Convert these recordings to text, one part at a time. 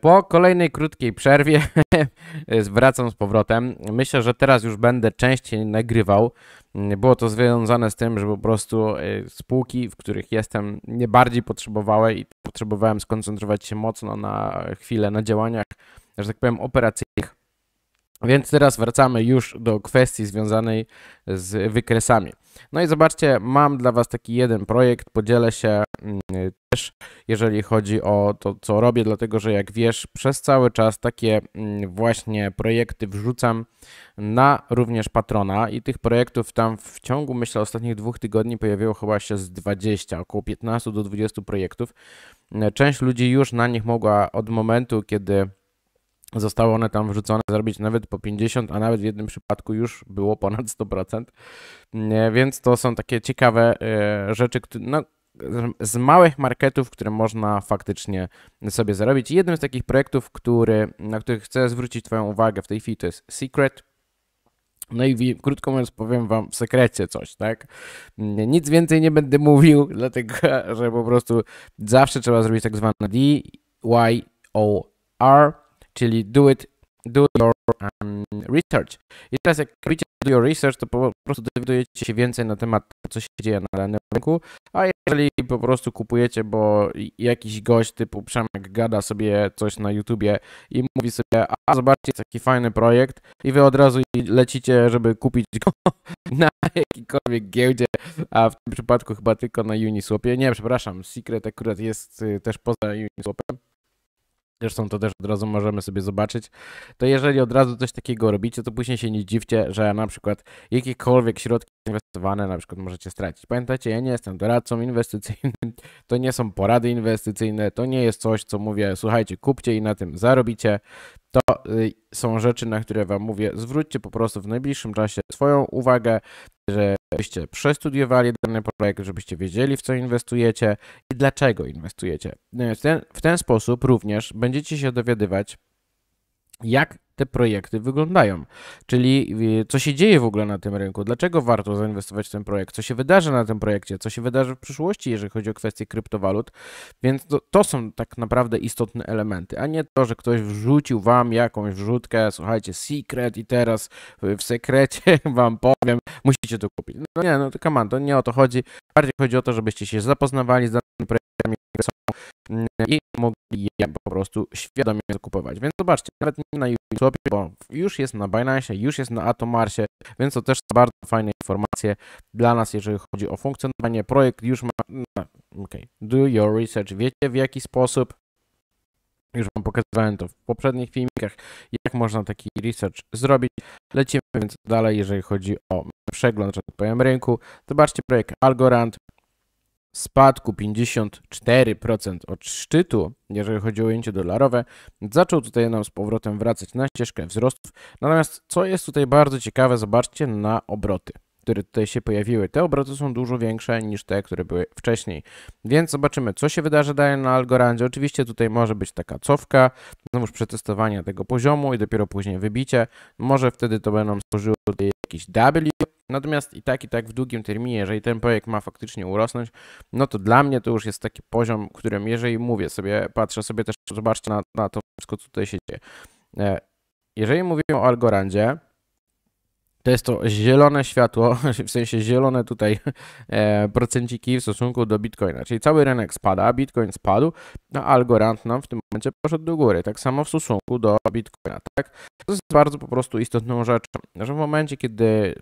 Po kolejnej krótkiej przerwie wracam z powrotem. Myślę, że teraz już będę częściej nagrywał. Było to związane z tym, że po prostu e, spółki, w których jestem, nie bardziej potrzebowały i potrzebowałem skoncentrować się mocno na chwilę, na działaniach, że tak powiem, operacyjnych więc teraz wracamy już do kwestii związanej z wykresami. No i zobaczcie, mam dla Was taki jeden projekt, podzielę się mm, też, jeżeli chodzi o to, co robię, dlatego że jak wiesz, przez cały czas takie mm, właśnie projekty wrzucam na również Patrona i tych projektów tam w ciągu, myślę, ostatnich dwóch tygodni pojawiło chyba się z 20, około 15 do 20 projektów. Część ludzi już na nich mogła od momentu, kiedy Zostały one tam wrzucone, zrobić nawet po 50, a nawet w jednym przypadku już było ponad 100%. Więc to są takie ciekawe e, rzeczy, które, no, z małych marketów, które można faktycznie sobie zarobić. I jednym z takich projektów, który, na który chcę zwrócić Twoją uwagę w tej chwili, to jest Secret. No i krótko mówiąc, powiem Wam w sekrecie coś, tak? Nic więcej nie będę mówił, dlatego że po prostu zawsze trzeba zrobić tak zwane DYOR czyli do it, do your um, research. I teraz jak robicie do your research, to po prostu dowiadujecie się więcej na temat tego, co się dzieje na danym rynku, a jeżeli po prostu kupujecie, bo jakiś gość typu Przemek gada sobie coś na YouTubie i mówi sobie, a zobaczcie taki fajny projekt i wy od razu lecicie, żeby kupić go na jakikolwiek giełdzie, a w tym przypadku chyba tylko na Uniswapie. Nie, przepraszam, Secret akurat jest y, też poza Uniswapem zresztą to też od razu możemy sobie zobaczyć, to jeżeli od razu coś takiego robicie, to później się nie dziwcie, że na przykład jakiekolwiek środki inwestowane na przykład możecie stracić. Pamiętajcie, ja nie jestem doradcą inwestycyjnym, to nie są porady inwestycyjne, to nie jest coś, co mówię, słuchajcie, kupcie i na tym zarobicie. To y, są rzeczy, na które Wam mówię. Zwróćcie po prostu w najbliższym czasie swoją uwagę, żebyście przestudiowali dany projekt, żebyście wiedzieli, w co inwestujecie i dlaczego inwestujecie. Y, w ten, w ten sposób również będziecie się dowiadywać, jak te projekty wyglądają. Czyli y, co się dzieje w ogóle na tym rynku, dlaczego warto zainwestować w ten projekt, co się wydarzy na tym projekcie, co się wydarzy w przyszłości, jeżeli chodzi o kwestie kryptowalut. Więc to, to są tak naprawdę istotne elementy, a nie to, że ktoś wrzucił wam jakąś wrzutkę, słuchajcie, secret i teraz w sekrecie wam powiem, musicie to kupić. No nie, no to come on, to nie o to chodzi. Bardziej chodzi o to, żebyście się zapoznawali z danym projektem, Mm, i mogli je po prostu świadomie kupować. Więc zobaczcie, nawet nie na YouTube bo już jest na Binance, już jest na Atomarsie, więc to też bardzo fajne informacje dla nas, jeżeli chodzi o funkcjonowanie. Projekt już ma... Mm, okay. Do your research. Wiecie w jaki sposób już Wam pokazywałem to w poprzednich filmikach, jak można taki research zrobić. Lecimy więc dalej, jeżeli chodzi o przegląd, że tak powiem, rynku. Zobaczcie projekt Algorand, spadku 54% od szczytu, jeżeli chodzi o ujęcie dolarowe, zaczął tutaj nam z powrotem wracać na ścieżkę wzrostów. Natomiast co jest tutaj bardzo ciekawe, zobaczcie na obroty które tutaj się pojawiły. Te obroty są dużo większe niż te, które były wcześniej. Więc zobaczymy, co się wydarzy dalej na Algorandzie. Oczywiście tutaj może być taka cofka, znowuż przetestowanie tego poziomu i dopiero później wybicie. Może wtedy to będą stworzyło tutaj jakiś W, Natomiast i tak, i tak w długim terminie, jeżeli ten projekt ma faktycznie urosnąć, no to dla mnie to już jest taki poziom, którym jeżeli mówię sobie, patrzę sobie też, zobaczcie na, na to wszystko, co tutaj się dzieje. E, jeżeli mówimy o Algorandzie, to jest to zielone światło, w sensie zielone tutaj e, procenciki w stosunku do Bitcoina. Czyli cały rynek spada, Bitcoin spadł, no a Algorand nam w tym momencie poszedł do góry. Tak samo w stosunku do Bitcoina, tak? To jest bardzo po prostu istotną rzeczą, że w momencie, kiedy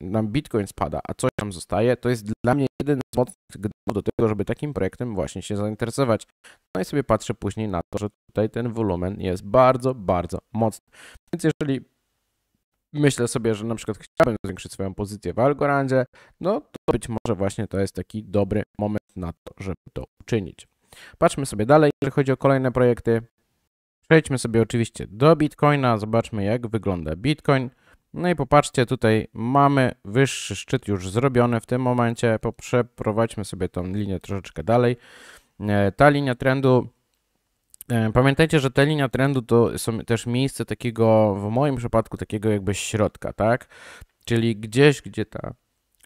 nam Bitcoin spada, a coś nam zostaje, to jest dla mnie jeden z mocnych do tego, żeby takim projektem właśnie się zainteresować. No i sobie patrzę później na to, że tutaj ten wolumen jest bardzo, bardzo mocny. Więc jeżeli myślę sobie, że na przykład chciałbym zwiększyć swoją pozycję w Algorandzie, no to być może właśnie to jest taki dobry moment na to, żeby to uczynić. Patrzmy sobie dalej, jeżeli chodzi o kolejne projekty. Przejdźmy sobie oczywiście do Bitcoina, zobaczmy jak wygląda Bitcoin. No i popatrzcie, tutaj mamy wyższy szczyt już zrobiony w tym momencie. Przeprowadźmy sobie tą linię troszeczkę dalej. E, ta linia trendu e, Pamiętajcie, że ta linia trendu to są też miejsce takiego, w moim przypadku, takiego jakby środka, tak? Czyli gdzieś, gdzie ta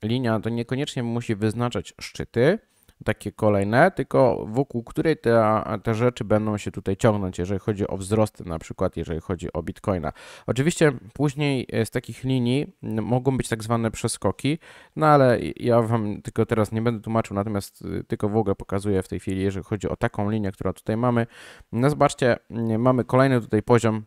linia to niekoniecznie musi wyznaczać szczyty, takie kolejne, tylko wokół której te, te rzeczy będą się tutaj ciągnąć, jeżeli chodzi o wzrosty, na przykład jeżeli chodzi o bitcoina. Oczywiście później e, z takich linii mogą być tak zwane przeskoki, no ale ja Wam tylko teraz nie będę tłumaczył, natomiast e, tylko w ogóle pokazuję w tej chwili, jeżeli chodzi o taką linię, która tutaj mamy. No zobaczcie, mamy kolejny tutaj poziom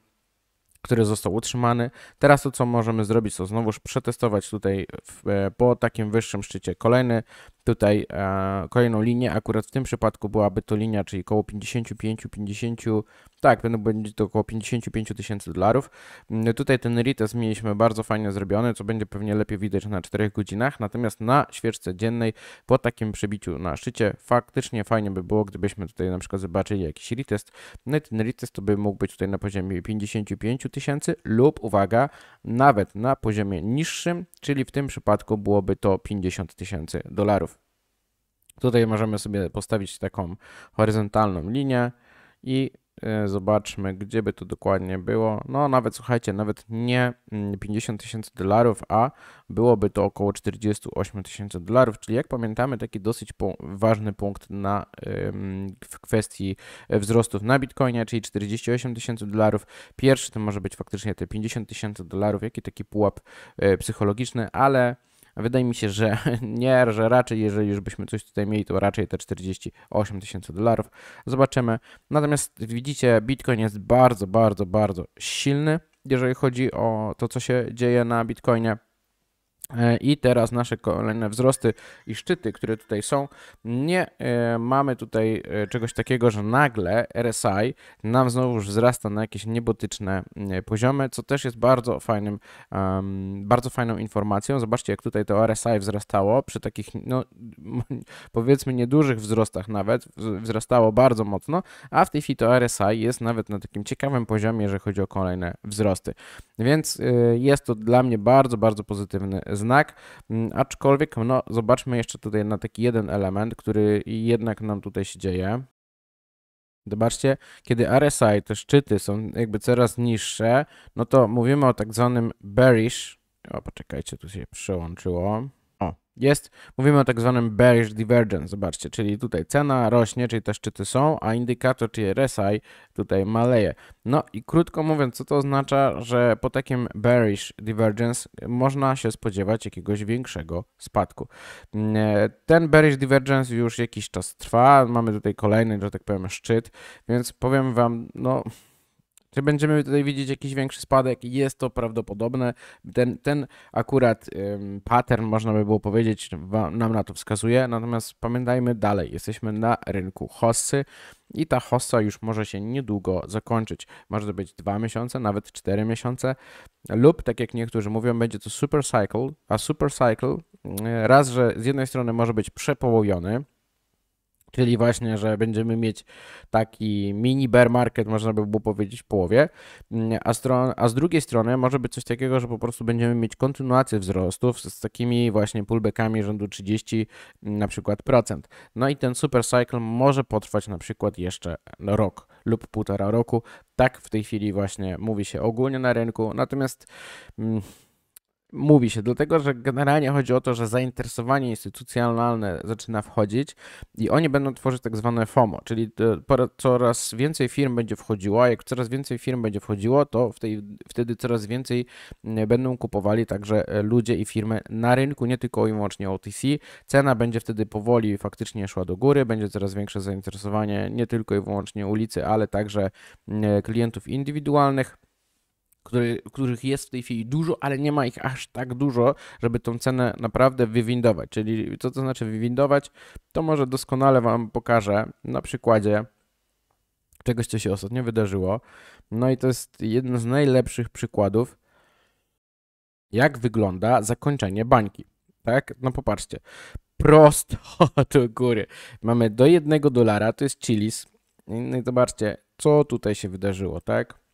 który został utrzymany. Teraz to, co możemy zrobić, to znowuż przetestować tutaj w, e, po takim wyższym szczycie kolejny tutaj e, kolejną linię. Akurat w tym przypadku byłaby to linia, czyli około 55-50, tak, będą będzie to około 55 tysięcy dolarów. Mm, tutaj ten retest mieliśmy bardzo fajnie zrobiony, co będzie pewnie lepiej widać na 4 godzinach, natomiast na świeczce dziennej po takim przebiciu na szczycie faktycznie fajnie by było, gdybyśmy tutaj na przykład zobaczyli jakiś retest. No i ten retest to by mógł być tutaj na poziomie 55 tysięcy lub, uwaga, nawet na poziomie niższym, czyli w tym przypadku byłoby to 50 tysięcy dolarów. Tutaj możemy sobie postawić taką horyzontalną linię i e, zobaczmy, gdzie by to dokładnie było. No, nawet słuchajcie, nawet nie 50 mm, tysięcy dolarów, a byłoby to około 48 tysięcy dolarów, czyli jak pamiętamy, taki dosyć ważny punkt na, w kwestii wzrostów na Bitcoinie, czyli 48 tysięcy dolarów. Pierwszy to może być faktycznie te 50 tysięcy dolarów, jaki taki pułap e, psychologiczny, ale Wydaje mi się, że nie, że raczej jeżeli już byśmy coś tutaj mieli, to raczej te 48 tysięcy dolarów. Zobaczymy. Natomiast widzicie, Bitcoin jest bardzo, bardzo, bardzo silny, jeżeli chodzi o to, co się dzieje na Bitcoinie. E, I teraz nasze kolejne wzrosty i szczyty, które tutaj są, nie e, mamy tutaj e, czegoś takiego, że nagle RSI nam znowu wzrasta na jakieś niebotyczne poziomy, co też jest bardzo fajnym, bardzo fajną informacją. Zobaczcie, jak tutaj to RSI wzrastało przy takich, no, powiedzmy, niedużych wzrostach nawet, wzrastało bardzo mocno, a w tej chwili to RSI jest nawet na takim ciekawym poziomie, jeżeli chodzi o kolejne wzrosty. Więc jest to dla mnie bardzo, bardzo pozytywny znak, mm, aczkolwiek no, zobaczmy jeszcze tutaj na taki jeden element, który jednak nam tutaj się dzieje. Zobaczcie, kiedy RSI, te szczyty są jakby coraz niższe, no to mówimy o tak zwanym bearish. O, poczekajcie, tu się przełączyło jest, mówimy o tak zwanym bearish divergence, zobaczcie, czyli tutaj cena rośnie, czyli te szczyty są, a indykator, czyli RSI tutaj maleje. No i krótko mówiąc, co to oznacza, że po takim bearish divergence można się spodziewać jakiegoś większego spadku. Mm, ten bearish divergence już jakiś czas trwa, mamy tutaj kolejny, że tak powiem, szczyt, więc powiem Wam, no czy będziemy tutaj widzieć jakiś większy spadek? Jest to prawdopodobne. Ten, ten akurat ym, pattern, można by było powiedzieć, nam na to wskazuje. Natomiast pamiętajmy dalej, jesteśmy na rynku hossy i ta hossa już może się niedługo zakończyć. Może to być dwa miesiące, nawet cztery miesiące, lub tak jak niektórzy mówią, będzie to super cycle, a super cycle e, raz, że z jednej strony może być przepołowiony, Czyli właśnie, że będziemy mieć taki mini bear market, można by było powiedzieć, w połowie, mm, a, stron, a z drugiej strony może być coś takiego, że po prostu będziemy mieć kontynuację wzrostów z, takimi właśnie pullbackami rzędu 30 mm, na przykład procent. No i ten super cycle może potrwać na przykład jeszcze rok lub półtora roku. Tak w tej chwili właśnie mówi się ogólnie na rynku, natomiast... Mm, mówi się, dlatego że generalnie chodzi o to, że zainteresowanie instytucjonalne zaczyna wchodzić i oni będą tworzyć tak zwane FOMO, czyli e, coraz więcej firm będzie wchodziło, a jak coraz więcej firm będzie wchodziło, to w tej, wtedy coraz więcej mm, będą kupowali także e, ludzie i firmy na rynku, nie tylko i wyłącznie OTC. Cena będzie wtedy powoli faktycznie szła do góry, będzie coraz większe zainteresowanie nie tylko i wyłącznie ulicy, ale także mm, e, klientów indywidualnych który, których jest w tej chwili dużo, ale nie ma ich aż tak dużo, żeby tą cenę naprawdę wywindować. Czyli co to znaczy wywindować, to może doskonale Wam pokażę na przykładzie czegoś, co się ostatnio wydarzyło. No i to jest jeden z najlepszych przykładów, jak wygląda zakończenie bańki. Tak? No popatrzcie. Prosto do góry. Mamy do jednego dolara, to jest chilis. No I zobaczcie, co tutaj się wydarzyło, tak?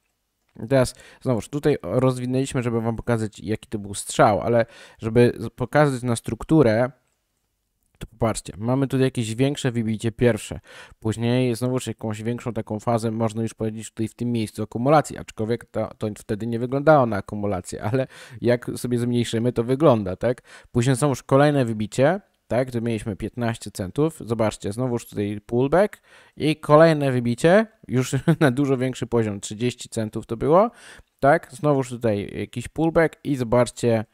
Teraz znowuż tutaj rozwinęliśmy, żeby wam pokazać, jaki to był strzał, ale żeby pokazać na strukturę, to popatrzcie, mamy tutaj jakieś większe wybicie pierwsze, później znowuż jakąś większą taką fazę, można już powiedzieć tutaj w tym miejscu akumulacji, aczkolwiek to, to wtedy nie wyglądało na akumulację, ale jak sobie zmniejszymy, to wygląda, tak? Później są już kolejne wybicie, tak? Gdy mieliśmy 15 centów, zobaczcie, znowuż tutaj pullback i kolejne wybicie, już na dużo większy poziom, 30 centów to było, tak? Znowuż tutaj jakiś pullback i zobaczcie,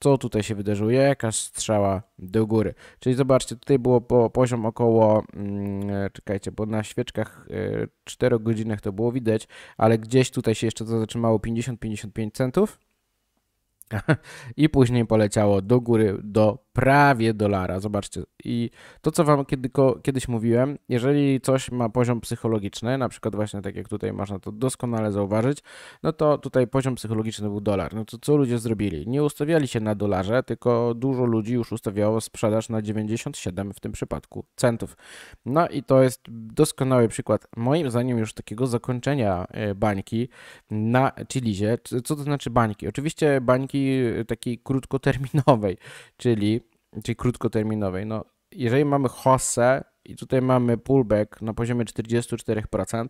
co tutaj się wydarzyło, jakaś strzała do góry. Czyli zobaczcie, tutaj było po poziom około, mm, czekajcie, bo na świeczkach y, e, 4 godzinach to było widać, ale gdzieś tutaj się jeszcze to zatrzymało 50-55 centów. I później poleciało do góry do prawie dolara. Zobaczcie. I to, co Wam kiedy, kiedyś mówiłem, jeżeli coś ma poziom psychologiczny, na przykład właśnie tak jak tutaj można to doskonale zauważyć, no to tutaj poziom psychologiczny był dolar. No to co ludzie zrobili? Nie ustawiali się na dolarze, tylko dużo ludzi już ustawiało sprzedaż na 97 w tym przypadku centów. No i to jest doskonały przykład, moim zdaniem, już takiego zakończenia e, bańki na Chilizie. Co to znaczy bańki? Oczywiście bańki nauki e, takiej krótkoterminowej, czyli, czyli krótkoterminowej. No, jeżeli mamy hossę i tutaj mamy pullback na poziomie 44%,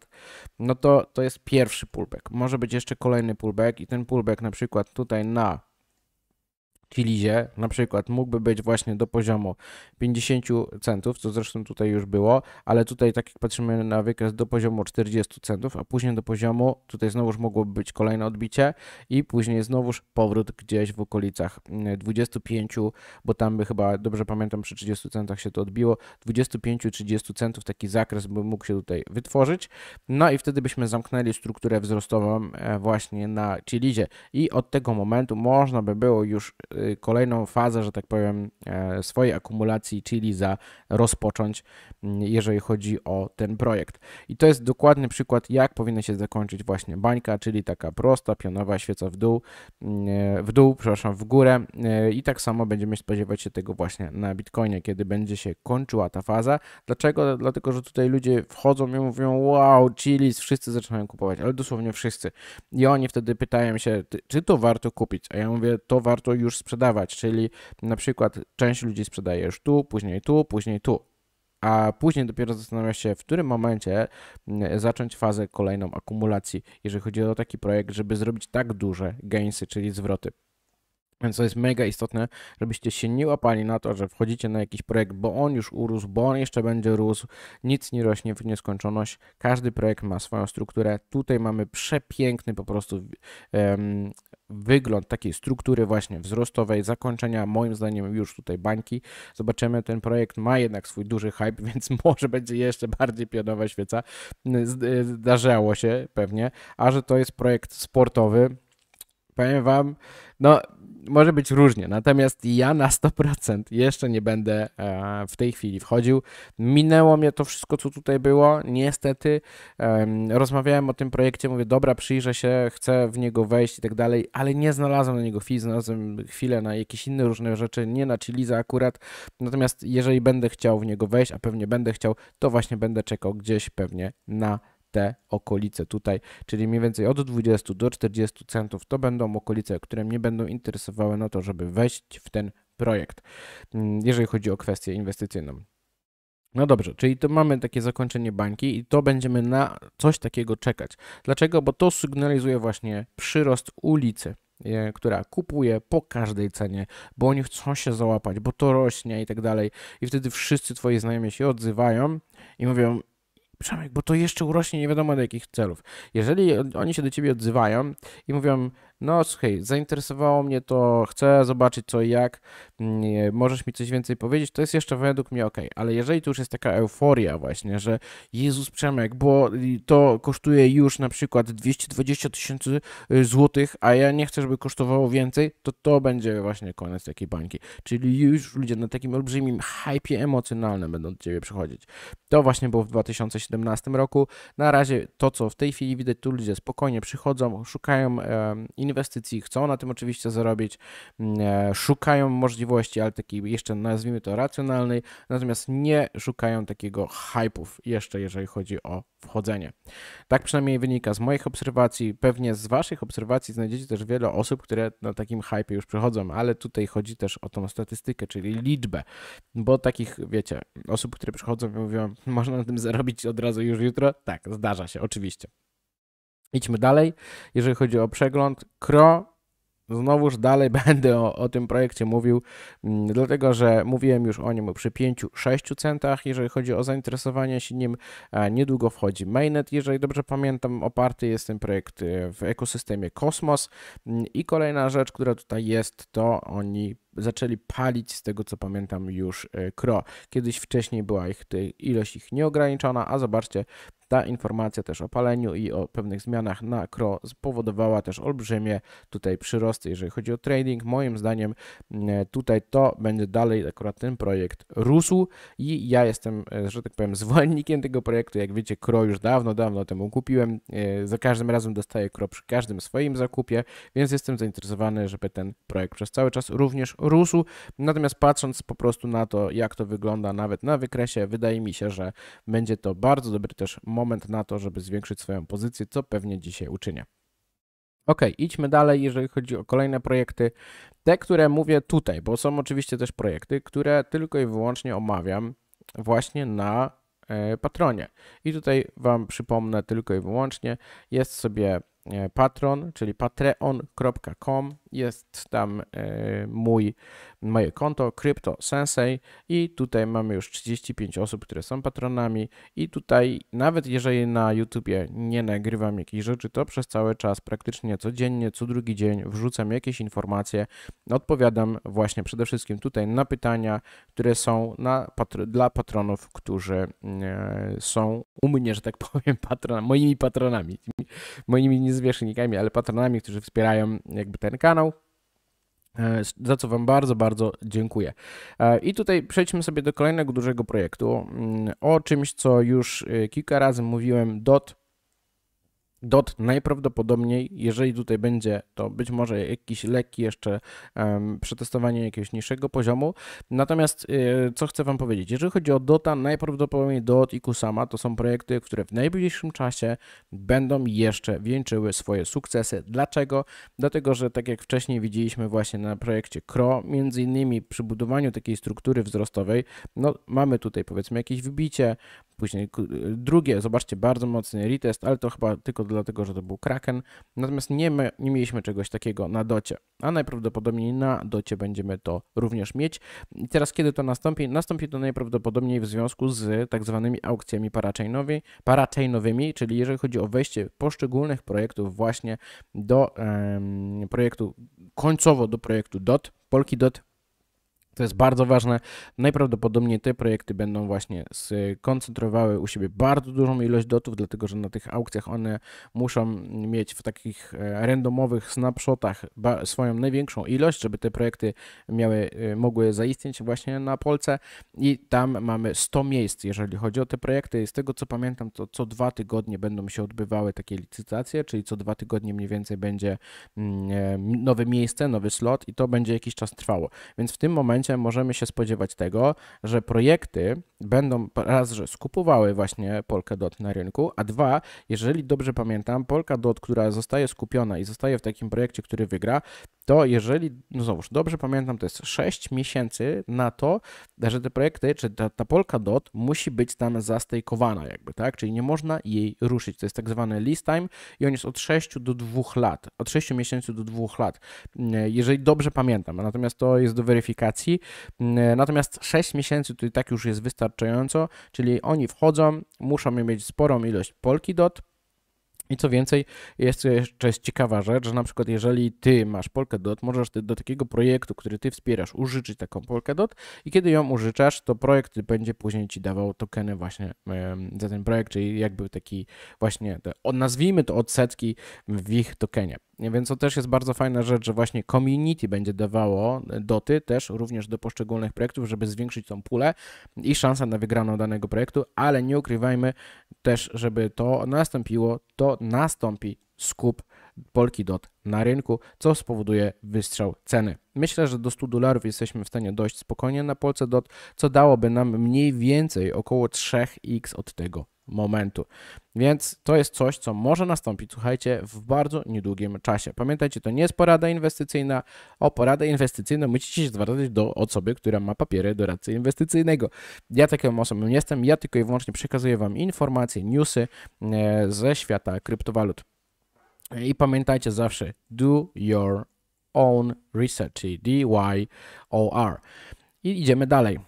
no to to jest pierwszy pullback. Może być jeszcze kolejny pullback i ten pullback na przykład tutaj na Chilizie, na przykład mógłby być właśnie do poziomu 50 centów, co zresztą tutaj już było, ale tutaj tak jak patrzymy na wykres do poziomu 40 centów, a później do poziomu, tutaj znowuż mogłoby być kolejne odbicie i później znowuż powrót gdzieś w okolicach 25, mm, bo tam by chyba, dobrze pamiętam, przy 30 centach się to odbiło, 25-30 centów taki zakres by mógł się tutaj wytworzyć, no i wtedy byśmy zamknęli strukturę wzrostową e, właśnie na Chilizie i od tego momentu można by było już e, kolejną fazę, że tak powiem, e, swojej akumulacji za rozpocząć, jeżeli chodzi o ten projekt. I to jest dokładny przykład, jak powinna się zakończyć właśnie bańka, czyli taka prosta, pionowa świeca w dół, e, w dół, przepraszam, w górę e, i tak samo będziemy spodziewać się tego właśnie na Bitcoinie, kiedy będzie się kończyła ta faza. Dlaczego? Dlatego, że tutaj ludzie wchodzą i mówią, wow, chili, wszyscy zaczynają kupować, ale dosłownie wszyscy. I oni wtedy pytają się, czy to warto kupić? A ja mówię, to warto już sprzedawać, czyli na przykład część ludzi sprzedaje już tu, później tu, później tu a później dopiero zastanawia się, w którym momencie mm, zacząć fazę kolejną akumulacji, jeżeli chodzi o taki projekt, żeby zrobić tak duże gainsy, czyli zwroty. Więc to jest mega istotne, żebyście się nie łapali na to, że wchodzicie na jakiś projekt, bo on już urósł, bo on jeszcze będzie rósł, nic nie rośnie w nieskończoność. Każdy projekt ma swoją strukturę. Tutaj mamy przepiękny po prostu um, wygląd takiej struktury właśnie wzrostowej, zakończenia moim zdaniem już tutaj bańki. Zobaczymy, ten projekt ma jednak swój duży hype, więc może będzie jeszcze bardziej pionowa świeca. E, zdarzało się pewnie, a że to jest projekt sportowy, powiem wam, no może być różnie, natomiast ja na 100% jeszcze nie będę e, w tej chwili wchodził. Minęło mnie to wszystko, co tutaj było, niestety. Rozmawiałem o tym projekcie, mówię, dobra, przyjrzę się, chcę w niego wejść i tak dalej, ale nie znalazłem na niego chwili, znalazłem chwilę na jakieś inne różne rzeczy, nie na Chiliza akurat, natomiast jeżeli będę chciał w niego wejść, a pewnie będę chciał, to właśnie będę czekał gdzieś pewnie na te okolice tutaj, czyli mniej więcej od 20 do 40 centów to będą okolice, które mnie będą interesowały na to, żeby wejść w ten projekt, mm, jeżeli chodzi o kwestię inwestycyjną. No dobrze, czyli to mamy takie zakończenie bańki i to będziemy na coś takiego czekać. Dlaczego? Bo to sygnalizuje właśnie przyrost ulicy e, która kupuje po każdej cenie, bo oni chcą się załapać, bo to rośnie i tak dalej. I wtedy wszyscy twoi znajomi się odzywają i mówią: Przemek, bo to jeszcze urośnie nie wiadomo do jakich celów. Jeżeli oni się do ciebie odzywają i mówią, no słuchaj, zainteresowało mnie to, chcę zobaczyć co i jak, mm, możesz mi coś więcej powiedzieć, to jest jeszcze według mnie ok, ale jeżeli to już jest taka euforia właśnie, że Jezus Przemek, bo to kosztuje już na przykład 220 tysięcy y, złotych, a ja nie chcę, żeby kosztowało więcej, to to będzie właśnie koniec takiej bańki. Czyli już ludzie na takim olbrzymim hypie emocjonalnym będą do ciebie przychodzić. To właśnie było w 2017 2017 roku. Na razie to, co w tej chwili widać, tu ludzie spokojnie przychodzą, szukają inwestycji, chcą na tym oczywiście zarobić, mm, e, szukają możliwości, ale takiej jeszcze nazwijmy to racjonalnej, natomiast nie szukają takiego hypeów jeszcze, jeżeli chodzi o wchodzenie. Tak przynajmniej wynika z moich obserwacji, pewnie z Waszych obserwacji znajdziecie też wiele osób, które na takim hypie już przychodzą, ale tutaj chodzi też o tą statystykę, czyli liczbę, bo takich, wiecie, osób, które przychodzą i mówią, można na tym zarobić od razu już jutro? Tak, zdarza się, oczywiście. Idźmy dalej. Jeżeli chodzi o przegląd, Kro Znowuż dalej będę o, o, tym projekcie mówił, mm, dlatego że mówiłem już o nim przy 5-6 centach, jeżeli chodzi o zainteresowanie się nim. E, niedługo wchodzi mainnet, jeżeli dobrze pamiętam, oparty jest ten projekt e, w ekosystemie Kosmos. Mm, I kolejna rzecz, która tutaj jest, to oni zaczęli palić, z tego co pamiętam, już e, Kro. Kiedyś wcześniej była ich, e, ilość ich nieograniczona, a zobaczcie, ta informacja też o paleniu i o pewnych zmianach na kro spowodowała też olbrzymie tutaj przyrosty, jeżeli chodzi o trading. Moim zdaniem mm, e, tutaj to będzie dalej akurat ten projekt rósł i ja jestem, e, że tak powiem, zwolennikiem tego projektu. Jak wiecie, kro już dawno, dawno temu kupiłem. E, za każdym razem dostaję kro przy każdym swoim zakupie, więc jestem zainteresowany, żeby ten projekt przez cały czas również rósł. Natomiast patrząc po prostu na to, jak to wygląda nawet na wykresie, wydaje mi się, że będzie to bardzo dobry też moment moment na to, żeby zwiększyć swoją pozycję, co pewnie dzisiaj uczynię. Ok, idźmy dalej, jeżeli chodzi o kolejne projekty. Te, które mówię tutaj, bo są oczywiście też projekty, które tylko i wyłącznie omawiam właśnie na e, Patronie. I tutaj Wam przypomnę tylko i wyłącznie, jest sobie E, patron, czyli patreon.com. Jest tam e, mój, moje konto Crypto Sensei i tutaj mamy już 35 osób, które są patronami i tutaj nawet jeżeli na YouTubie nie nagrywam jakichś rzeczy, to przez cały czas praktycznie codziennie, co drugi dzień wrzucam jakieś informacje, odpowiadam właśnie przede wszystkim tutaj na pytania, które są na, dla patronów, którzy e, są u mnie, że tak powiem, patronami, moimi patronami, moimi zwierzchnikami, ale patronami, którzy wspierają jakby ten kanał. E, za co Wam bardzo, bardzo dziękuję. E, I tutaj przejdźmy sobie do kolejnego dużego projektu. Mm, o czymś, co już e, kilka razy mówiłem, DOT DOT najprawdopodobniej, jeżeli tutaj będzie, to być może jakiś lekki jeszcze um, przetestowanie jakiegoś niższego poziomu. Natomiast yy, co chcę Wam powiedzieć, jeżeli chodzi o DOTA, najprawdopodobniej DOT i Kusama to są projekty, które w najbliższym czasie będą jeszcze wieńczyły swoje sukcesy. Dlaczego? Dlatego, że tak jak wcześniej widzieliśmy właśnie na projekcie CRO, między innymi przy budowaniu takiej struktury wzrostowej, no mamy tutaj powiedzmy jakieś wybicie, Później drugie, zobaczcie, bardzo mocny retest, ale to chyba tylko dlatego, że to był Kraken. Natomiast nie, my, nie mieliśmy czegoś takiego na docie, a najprawdopodobniej na docie będziemy to również mieć. I teraz kiedy to nastąpi? Nastąpi to najprawdopodobniej w związku z tak zwanymi aukcjami parachainowi, parachainowymi, czyli jeżeli chodzi o wejście poszczególnych projektów właśnie do projektu, końcowo do projektu DOT, Polki DOT to jest bardzo ważne. Najprawdopodobniej te projekty będą właśnie skoncentrowały u siebie bardzo dużą ilość dotów, dlatego że na tych aukcjach one muszą mieć w takich e, randomowych snapshotach swoją największą ilość, żeby te projekty miały, e, mogły zaistnieć właśnie na Polce i tam mamy 100 miejsc, jeżeli chodzi o te projekty. Z tego co pamiętam, to co dwa tygodnie będą się odbywały takie licytacje, czyli co dwa tygodnie mniej więcej będzie mm, e, nowe miejsce, nowy slot i to będzie jakiś czas trwało. Więc w tym momencie momencie możemy się spodziewać tego, że projekty będą raz, że skupowały właśnie Polkadot na rynku, a dwa, jeżeli dobrze pamiętam, Polkadot, która zostaje skupiona i zostaje w takim projekcie, który wygra, to jeżeli, no znowuż, dobrze pamiętam, to jest 6 miesięcy na to, że te projekty, czy ta, ta Polkadot musi być tam zastejkowana jakby, tak? Czyli nie można jej ruszyć. To jest tak zwany list time i on jest od 6 do 2 lat, od 6 miesięcy do 2 lat, jeżeli dobrze pamiętam. Natomiast to jest do weryfikacji, Mm, e, natomiast 6 miesięcy to i tak już jest wystarczająco, czyli oni wchodzą, muszą mieć sporą ilość polki dot, i co więcej, jest jeszcze jest ciekawa rzecz, że na przykład jeżeli ty masz Polkadot, możesz ty do takiego projektu, który ty wspierasz, użyczyć taką Polkadot i kiedy ją użyczasz, to projekt będzie później ci dawał tokeny właśnie za ten projekt, czyli jakby taki właśnie, nazwijmy to odsetki w ich tokenie. Więc to też jest bardzo fajna rzecz, że właśnie community będzie dawało doty też również do poszczególnych projektów, żeby zwiększyć tą pulę i szansę na wygraną danego projektu, ale nie ukrywajmy też, żeby to nastąpiło, to nastąpi skup Polki dot na rynku, co spowoduje wystrzał ceny. Myślę, że do 100 dolarów jesteśmy w stanie dojść spokojnie na Polce Dot, co dałoby nam mniej więcej około 3x od tego momentu. Więc to jest coś, co może nastąpić, słuchajcie, w bardzo niedługim czasie. Pamiętajcie, to nie jest porada inwestycyjna. O poradę inwestycyjną musicie się zwracać do osoby, która ma papiery doradcy inwestycyjnego. Ja taką osobą nie jestem, ja tylko i wyłącznie przekazuję Wam informacje, newsy e, ze świata kryptowalut. I pamiętajcie zawsze, do your own research, y O R. I idziemy dalej.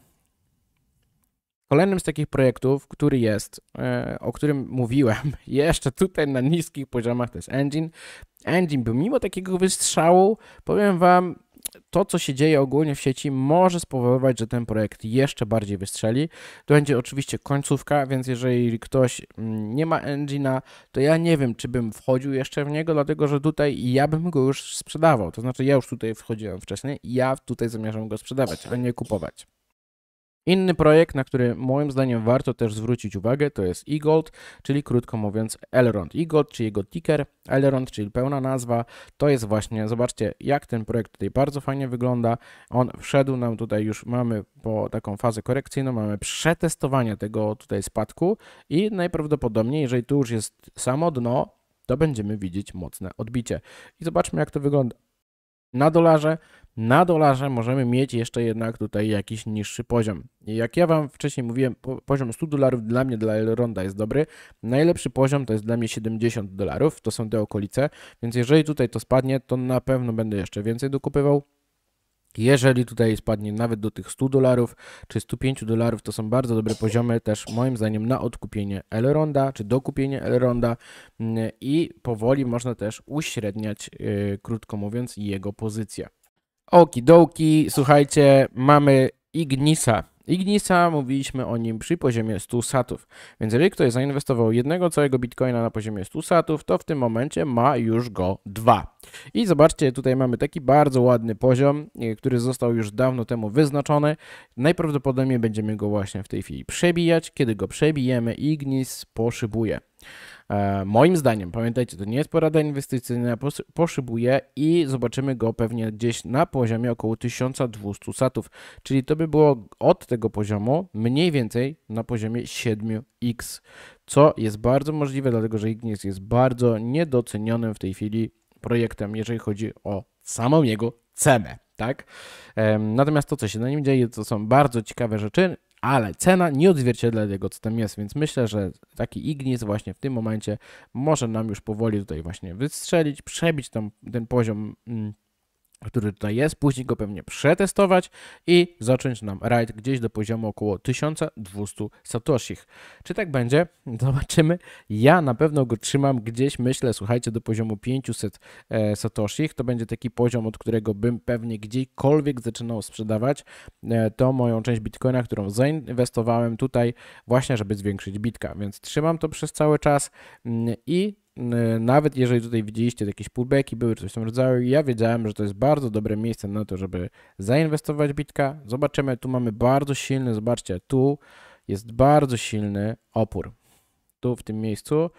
Kolejnym z takich projektów, który jest, e, o którym mówiłem jeszcze tutaj na niskich poziomach, to jest Engine. Engine, pomimo takiego wystrzału, powiem Wam, to, co się dzieje ogólnie w sieci, może spowodować, że ten projekt jeszcze bardziej wystrzeli. To będzie oczywiście końcówka, więc jeżeli ktoś mm, nie ma engina, to ja nie wiem, czy bym wchodził jeszcze w niego, dlatego że tutaj ja bym go już sprzedawał. To znaczy, ja już tutaj wchodziłem wcześniej i ja tutaj zamierzam go sprzedawać, a nie kupować. Inny projekt, na który moim zdaniem warto też zwrócić uwagę, to jest eGold, czyli krótko mówiąc Elrond. eGold, czy jego ticker, Elrond, czyli pełna nazwa, to jest właśnie, zobaczcie jak ten projekt tutaj bardzo fajnie wygląda. On wszedł nam tutaj, już mamy po taką fazę korekcyjną, mamy przetestowanie tego tutaj spadku i najprawdopodobniej, jeżeli tu już jest samo dno, to będziemy widzieć mocne odbicie. I zobaczmy jak to wygląda. Na dolarze na dolarze możemy mieć jeszcze jednak tutaj jakiś niższy poziom. Jak ja Wam wcześniej mówiłem, poziom 100 dolarów dla mnie, dla Elronda jest dobry. Najlepszy poziom to jest dla mnie 70 dolarów, to są te okolice, więc jeżeli tutaj to spadnie, to na pewno będę jeszcze więcej dokupywał. Jeżeli tutaj spadnie nawet do tych 100 dolarów czy 105 dolarów, to są bardzo dobre poziomy też moim zdaniem na odkupienie Elronda czy dokupienie Elronda mm, i powoli można też uśredniać, yy, krótko mówiąc, jego pozycję. Oki, dołki, słuchajcie, mamy Ignisa. Ignisa, mówiliśmy o nim przy poziomie 100 satów. Więc jeżeli ktoś zainwestował jednego całego bitcoina na poziomie 100 satów, to w tym momencie ma już go dwa. I zobaczcie, tutaj mamy taki bardzo ładny poziom, e, który został już dawno temu wyznaczony. Najprawdopodobniej będziemy go właśnie w tej chwili przebijać. Kiedy go przebijemy, Ignis poszybuje. E, moim zdaniem, pamiętajcie, to nie jest porada inwestycyjna, poszybuje i zobaczymy go pewnie gdzieś na poziomie około 1200 satów, czyli to by było od tego poziomu mniej więcej na poziomie 7x, co jest bardzo możliwe, dlatego że Ignis jest bardzo niedocenionym w tej chwili projektem, jeżeli chodzi o samą jego cenę tak? Natomiast to, co się na nim dzieje, to są bardzo ciekawe rzeczy ale cena nie odzwierciedla jego, co tam jest, więc myślę, że taki Ignis właśnie w tym momencie może nam już powoli tutaj właśnie wystrzelić, przebić tam ten poziom. Mm, który tutaj jest, później go pewnie przetestować i zacząć nam rajd gdzieś do poziomu około 1200 satoshich. Czy tak będzie? Zobaczymy. Ja na pewno go trzymam gdzieś, myślę, słuchajcie, do poziomu 500 e, satoshich. To będzie taki poziom, od którego bym pewnie gdziekolwiek zaczynał sprzedawać e, to moją część bitcoina, którą zainwestowałem tutaj właśnie, żeby zwiększyć bitka. Więc trzymam to przez cały czas mm, i nawet jeżeli tutaj widzieliście jakieś pullbacki, były coś w tym rodzaju, ja wiedziałem, że to jest bardzo dobre miejsce na to, żeby zainwestować bitka. Zobaczymy, tu mamy bardzo silny, zobaczcie, tu jest bardzo silny opór. Tu w tym miejscu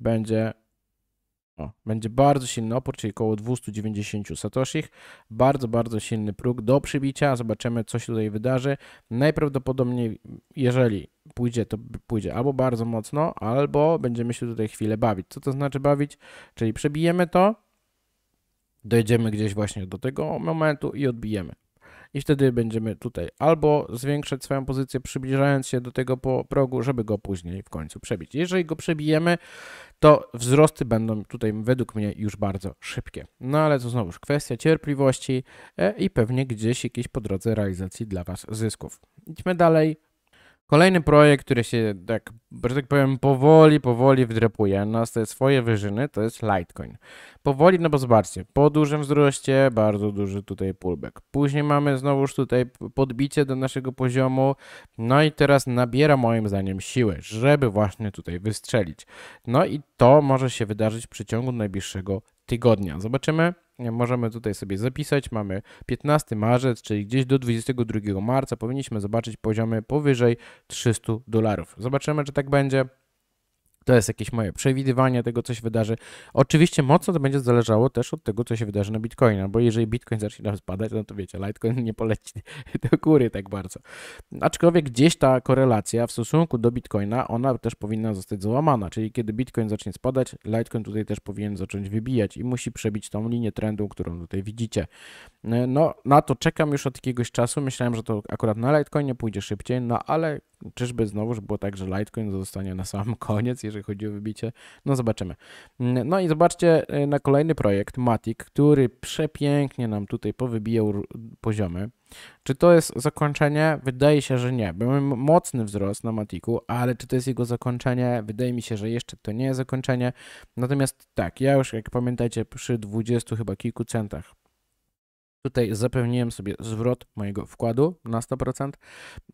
będzie o, będzie bardzo silny opór, czyli około 290 satoshich. Bardzo, bardzo silny próg do przybicia. Zobaczymy, co się tutaj wydarzy. Najprawdopodobniej, jeżeli pójdzie, to pójdzie albo bardzo mocno, albo będziemy się tutaj chwilę bawić. Co to znaczy bawić? Czyli przebijemy to, dojdziemy gdzieś właśnie do tego momentu i odbijemy i wtedy będziemy tutaj albo zwiększać swoją pozycję, przybliżając się do tego progu, żeby go później w końcu przebić. Jeżeli go przebijemy, to wzrosty będą tutaj według mnie już bardzo szybkie. No ale to znowuż kwestia cierpliwości e, i pewnie gdzieś jakieś po drodze realizacji dla Was zysków. Idźmy dalej. Kolejny projekt, który się tak, że tak powiem, powoli, powoli wdrapuje na te swoje wyżyny, to jest Litecoin. Powoli, no bo zobaczcie, po dużym wzroście, bardzo duży tutaj pullback. Później mamy znowuż tutaj podbicie do naszego poziomu, no i teraz nabiera moim zdaniem siły, żeby właśnie tutaj wystrzelić. No i to może się wydarzyć w przeciągu najbliższego tygodnia. Zobaczymy, możemy tutaj sobie zapisać. Mamy 15 marzec, czyli gdzieś do 22 marca powinniśmy zobaczyć poziomy powyżej 300 dolarów. Zobaczymy, czy tak będzie. To jest jakieś moje przewidywanie tego, co się wydarzy. Oczywiście mocno to będzie zależało też od tego, co się wydarzy na Bitcoina, bo jeżeli Bitcoin zacznie nam spadać, no to wiecie, Litecoin nie poleci do góry tak bardzo. Aczkolwiek gdzieś ta korelacja w stosunku do Bitcoina, ona też powinna zostać złamana, czyli kiedy Bitcoin zacznie spadać, Litecoin tutaj też powinien zacząć wybijać i musi przebić tą linię trendu, którą tutaj widzicie. No, na to czekam już od jakiegoś czasu. Myślałem, że to akurat na Litecoinie pójdzie szybciej, no ale Czyżby znowuż było tak, że Litecoin zostanie na sam koniec, jeżeli chodzi o wybicie? No zobaczymy. Mm, no i zobaczcie y, na kolejny projekt, Matic, który przepięknie nam tutaj powybijał poziomy. Czy to jest zakończenie? Wydaje się, że nie. Mamy mocny wzrost na Matiku, ale czy to jest jego zakończenie? Wydaje mi się, że jeszcze to nie jest zakończenie. Natomiast tak, ja już jak pamiętajcie przy 20 chyba kilku centach Tutaj zapewniłem sobie zwrot mojego wkładu na 100%.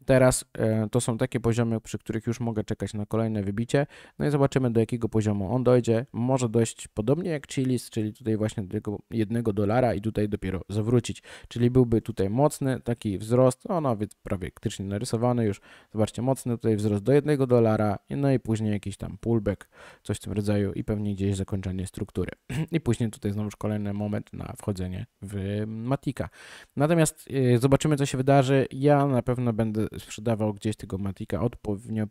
Teraz e, to są takie poziomy, przy których już mogę czekać na kolejne wybicie. No i zobaczymy do jakiego poziomu on dojdzie. Może dojść podobnie jak Chilis, czyli tutaj właśnie do tego jednego dolara i tutaj dopiero zawrócić. Czyli byłby tutaj mocny taki wzrost, o nawet no, prawie krytycznie narysowany już. Zobaczcie, mocny tutaj wzrost do jednego dolara, no i później jakiś tam pullback, coś w tym rodzaju i pewnie gdzieś zakończenie struktury. I później tutaj znowu kolejny moment na wchodzenie w Matika. Natomiast y, zobaczymy, co się wydarzy. Ja na pewno będę sprzedawał gdzieś tego Matika od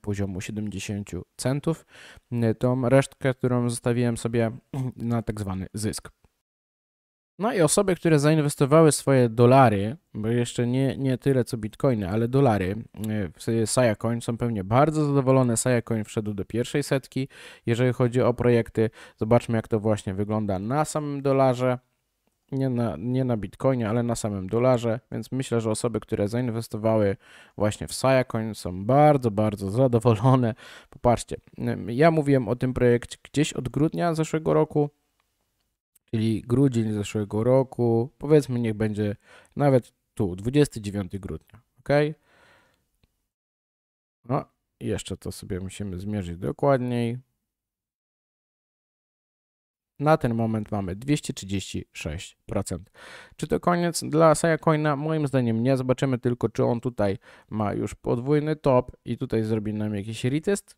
poziomu 70 centów. Y, tą resztkę, którą zostawiłem sobie na tak zwany zysk. No i osoby, które zainwestowały swoje dolary, bo jeszcze nie, nie tyle co bitcoiny, ale dolary y, w Sayacoin są pewnie bardzo zadowolone. Sayacoin wszedł do pierwszej setki, jeżeli chodzi o projekty. Zobaczmy, jak to właśnie wygląda na samym dolarze nie na, nie na Bitcoinie, ale na samym dolarze, więc myślę, że osoby, które zainwestowały właśnie w Sayacoin są bardzo, bardzo zadowolone. Popatrzcie, ja mówiłem o tym projekcie gdzieś od grudnia zeszłego roku, czyli grudzień zeszłego roku, powiedzmy niech będzie nawet tu, 29 grudnia, ok? No, jeszcze to sobie musimy zmierzyć dokładniej. Na ten moment mamy 236%. Czy to koniec dla Sayacoina? Moim zdaniem nie. Zobaczymy tylko, czy on tutaj ma już podwójny top i tutaj zrobi nam jakiś retest,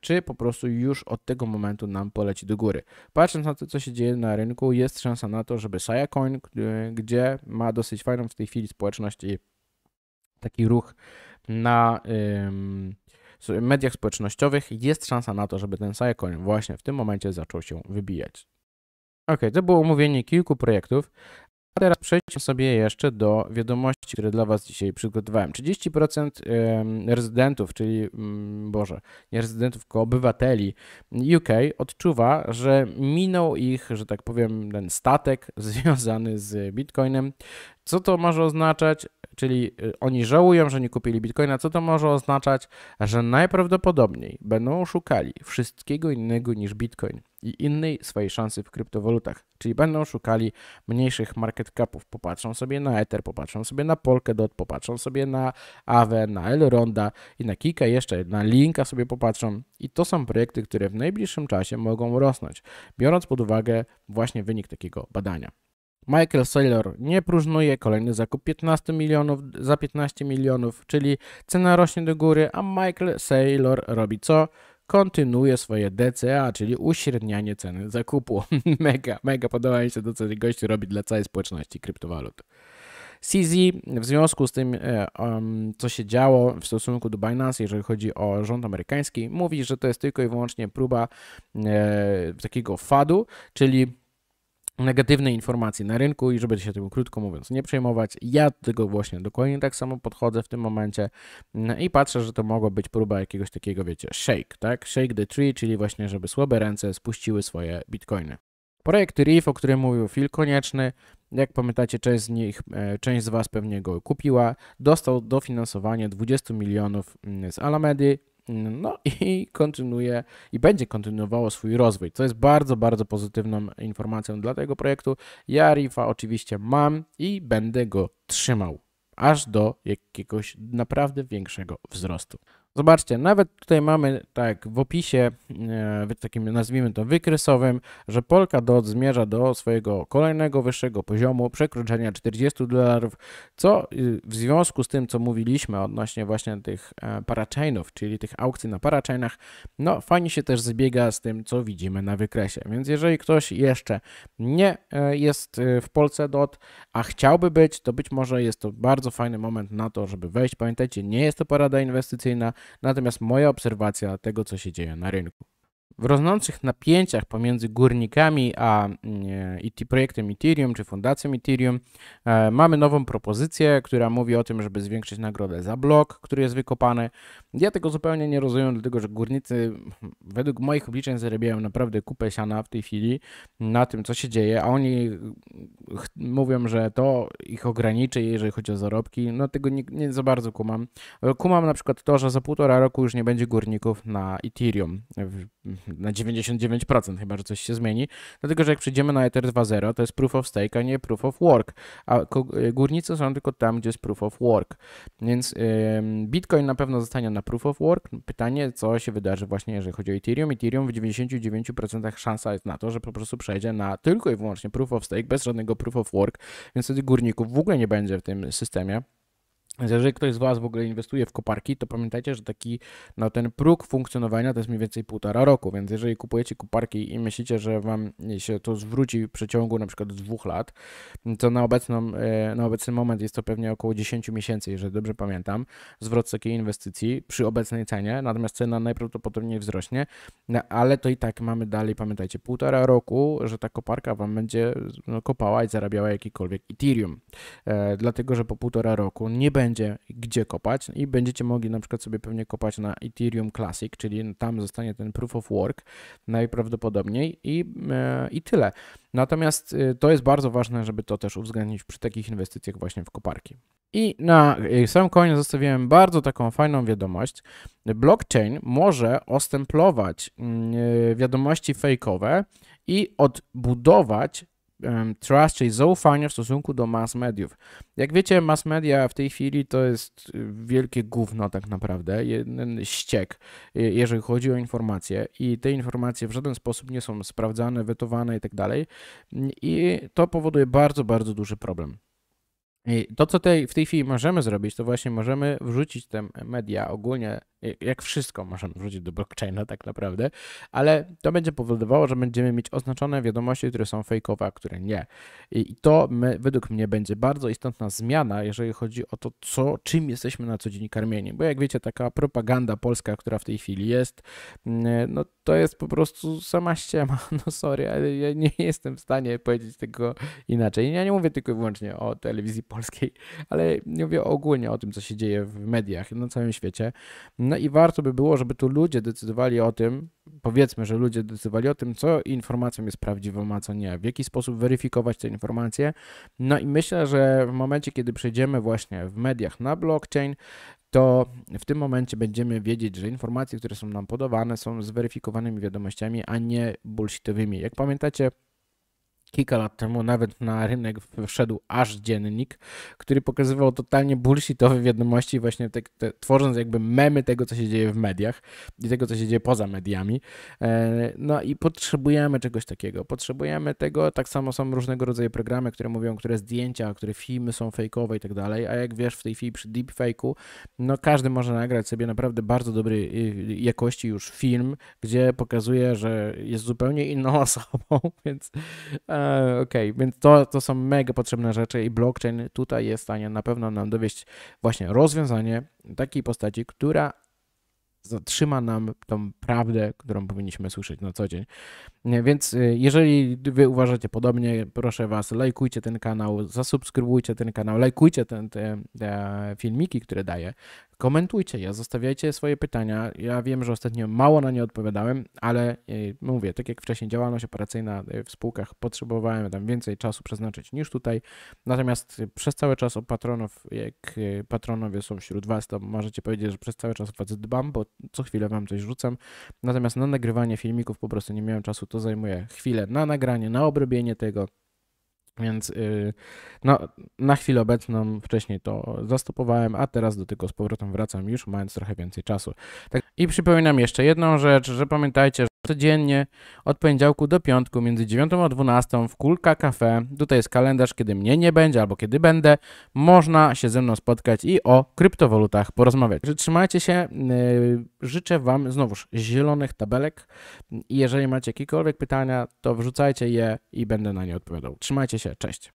czy po prostu już od tego momentu nam poleci do góry. Patrząc na to, co się dzieje na rynku, jest szansa na to, żeby Sayacoin, y, gdzie ma dosyć fajną w tej chwili społeczność i taki ruch na... Ym, mediach społecznościowych jest szansa na to, żeby ten Sayacoin właśnie w tym momencie zaczął się wybijać. Ok, to było omówienie kilku projektów. A teraz przejdźmy sobie jeszcze do wiadomości, które dla Was dzisiaj przygotowałem. 30% rezydentów, czyli mm, Boże, nie rezydentów, tylko obywateli UK odczuwa, że minął ich, że tak powiem, ten statek związany z Bitcoinem. Co to może oznaczać? Czyli y, oni żałują, że nie kupili Bitcoina. Co to może oznaczać? Że najprawdopodobniej będą szukali wszystkiego innego niż Bitcoin i innej swojej szansy w kryptowalutach, czyli będą szukali mniejszych market capów. Popatrzą sobie na Ether, popatrzą sobie na Polkadot, popatrzą sobie na Aave, na Elronda i na kilka jeszcze, na Linka sobie popatrzą i to są projekty, które w najbliższym czasie mogą rosnąć, biorąc pod uwagę właśnie wynik takiego badania. Michael Saylor nie próżnuje, kolejny zakup 15 milionów za 15 milionów, czyli cena rośnie do góry, a Michael Saylor robi co? kontynuuje swoje DCA, czyli uśrednianie ceny zakupu. mega, mega podoba mi się to, co gościu robi dla całej społeczności kryptowalut. CZ w związku z tym, e, co się działo w stosunku do Binance, jeżeli chodzi o rząd amerykański, mówi, że to jest tylko i wyłącznie próba e, takiego fadu, czyli negatywne informacje na rynku i żeby się tego krótko mówiąc nie przejmować. Ja do tego właśnie dokładnie tak samo podchodzę w tym momencie mm, i patrzę, że to mogła być próba jakiegoś takiego, wiecie, shake, tak? Shake the tree, czyli właśnie, żeby słabe ręce spuściły swoje bitcoiny. Projekt RIF, o którym mówił Phil Konieczny, jak pamiętacie, część z nich, e, część z Was pewnie go kupiła, dostał dofinansowanie 20 milionów mm, z Alamedy, no i kontynuuje i będzie kontynuowało swój rozwój, co jest bardzo, bardzo pozytywną informacją dla tego projektu. Ja Rifa oczywiście mam i będę go trzymał aż do jakiegoś naprawdę większego wzrostu. Zobaczcie, nawet tutaj mamy tak w opisie, e, takim nazwijmy to wykresowym, że polka dot zmierza do swojego kolejnego wyższego poziomu przekroczenia 40 dolarów, co y, w związku z tym, co mówiliśmy odnośnie właśnie tych e, parachainów, czyli tych aukcji na parachainach, no fajnie się też zbiega z tym, co widzimy na wykresie. Więc jeżeli ktoś jeszcze nie e, jest e, w Polce DOT, a chciałby być, to być może jest to bardzo fajny moment na to, żeby wejść. Pamiętajcie, nie jest to parada inwestycyjna, Natomiast moja obserwacja tego, co się dzieje na rynku. W rosnących napięciach pomiędzy górnikami a mm, e, IT projektem Ethereum czy fundacją Ethereum e, mamy nową propozycję, która mówi o tym, żeby zwiększyć nagrodę za blok, który jest wykopany. Ja tego zupełnie nie rozumiem, dlatego że górnicy według moich obliczeń zarabiają naprawdę kupę siana w tej chwili na tym, co się dzieje, a oni mówią, że to ich ograniczy, jeżeli chodzi o zarobki. No tego nie, nie za bardzo kumam. Kumam na przykład to, że za półtora roku już nie będzie górników na Ethereum na 99%, chyba że coś się zmieni. Dlatego, że jak przejdziemy na Ether 2.0, to jest proof of stake, a nie proof of work. A górnice są tylko tam, gdzie jest proof of work. Więc Bitcoin na pewno zostanie na proof of work. Pytanie, co się wydarzy właśnie, jeżeli chodzi o Ethereum. Ethereum w 99% szansa jest na to, że po prostu przejdzie na tylko i wyłącznie proof of stake, bez żadnego proof of work, więc wtedy górników w ogóle nie będzie w tym systemie jeżeli ktoś z Was w ogóle inwestuje w koparki, to pamiętajcie, że taki no, ten próg funkcjonowania to jest mniej więcej półtora roku, więc jeżeli kupujecie koparki i myślicie, że Wam się to zwróci w przeciągu na przykład dwóch lat, to na, obecną, e, na obecny moment jest to pewnie około 10 miesięcy, jeżeli dobrze pamiętam, zwrot takiej inwestycji przy obecnej cenie, natomiast cena najprawdopodobniej wzrośnie, no, ale to i tak mamy dalej, pamiętajcie, półtora roku, że ta koparka Wam będzie no, kopała i zarabiała jakikolwiek Ethereum, e, dlatego że po półtora roku nie będzie będzie gdzie kopać i będziecie mogli na przykład sobie pewnie kopać na Ethereum Classic, czyli tam zostanie ten proof of work najprawdopodobniej i, e, i tyle. Natomiast e, to jest bardzo ważne, żeby to też uwzględnić przy takich inwestycjach właśnie w koparki. I na e, sam koniec zostawiłem bardzo taką fajną wiadomość. Blockchain może ostemplować mm, wiadomości fejkowe i odbudować trust, czyli zaufania w stosunku do mass mediów. Jak wiecie, mass media w tej chwili to jest y, wielkie gówno tak naprawdę, jeden ściek, e, jeżeli chodzi o informacje i te informacje w żaden sposób nie są sprawdzane, wetowane i tak dalej mm, i to powoduje bardzo, bardzo duży problem. I to, co tej, w tej chwili możemy zrobić, to właśnie możemy wrzucić te media ogólnie Y, jak wszystko możemy wrzucić do blockchaina tak naprawdę, ale to będzie powodowało, że będziemy mieć oznaczone wiadomości, które są fejkowe, a które nie. I to my, według mnie będzie bardzo istotna zmiana, jeżeli chodzi o to, co, czym jesteśmy na co dzień karmieni. Bo jak wiecie, taka propaganda polska, która w tej chwili jest, mm, no to jest po prostu sama ściema. No sorry, ale ja nie jestem w stanie powiedzieć tego inaczej. Ja nie mówię tylko i wyłącznie o telewizji polskiej, ale mówię ogólnie o tym, co się dzieje w mediach na całym świecie. No no i warto by było, żeby tu ludzie decydowali o tym, powiedzmy, że ludzie decydowali o tym, co informacją jest prawdziwą, a co nie, w jaki sposób weryfikować te informacje. No i myślę, że w momencie, kiedy przejdziemy właśnie w mediach na blockchain, to w tym momencie będziemy wiedzieć, że informacje, które są nam podawane, są zweryfikowanymi wiadomościami, a nie bullshitowymi. Jak pamiętacie, kilka lat temu nawet na rynek wszedł aż dziennik, który pokazywał totalnie bullshitowe wiadomości, właśnie te, te, tworząc jakby memy tego, co się dzieje w mediach i tego, co się dzieje poza mediami. E, no i potrzebujemy czegoś takiego. Potrzebujemy tego, tak samo są różnego rodzaju programy, które mówią, które zdjęcia, które filmy są fejkowe i tak dalej, a jak wiesz w tej chwili przy deepfake'u, no każdy może nagrać sobie naprawdę bardzo dobry jakości już film, gdzie pokazuje, że jest zupełnie inną osobą, więc... E, E, okej, okay. więc to, to są mega potrzebne rzeczy i blockchain tutaj jest w stanie na pewno nam dowieść właśnie rozwiązanie takiej postaci, która zatrzyma nam tą prawdę, którą powinniśmy słyszeć na co dzień. Więc y, jeżeli wy uważacie podobnie, proszę was, lajkujcie ten kanał, zasubskrybujcie ten kanał, lajkujcie ten, te, te filmiki, które daję, Komentujcie je, zostawiajcie swoje pytania. Ja wiem, że ostatnio mało na nie odpowiadałem, ale e, mówię, tak jak wcześniej, działalność operacyjna e, w spółkach potrzebowałem tam więcej czasu przeznaczyć niż tutaj. Natomiast e, przez cały czas o patronów, jak patronowie są wśród Was, to możecie powiedzieć, że przez cały czas o Was dbam, bo co chwilę Wam coś rzucam. Natomiast na nagrywanie filmików po prostu nie miałem czasu, to zajmuje chwilę na nagranie, na obrobienie tego. Więc y, no, na chwilę obecną wcześniej to zastopowałem, a teraz do tego z powrotem wracam już, mając trochę więcej czasu. Tak. I przypominam jeszcze jedną rzecz, że pamiętajcie, codziennie od poniedziałku do piątku między 9 a 12 w Kulka Cafe. Tutaj jest kalendarz, kiedy mnie nie będzie albo kiedy będę. Można się ze mną spotkać i o kryptowalutach porozmawiać. Trzymajcie się. Yy, życzę Wam znowuż zielonych tabelek. Jeżeli macie jakiekolwiek pytania, to wrzucajcie je i będę na nie odpowiadał. Trzymajcie się. Cześć.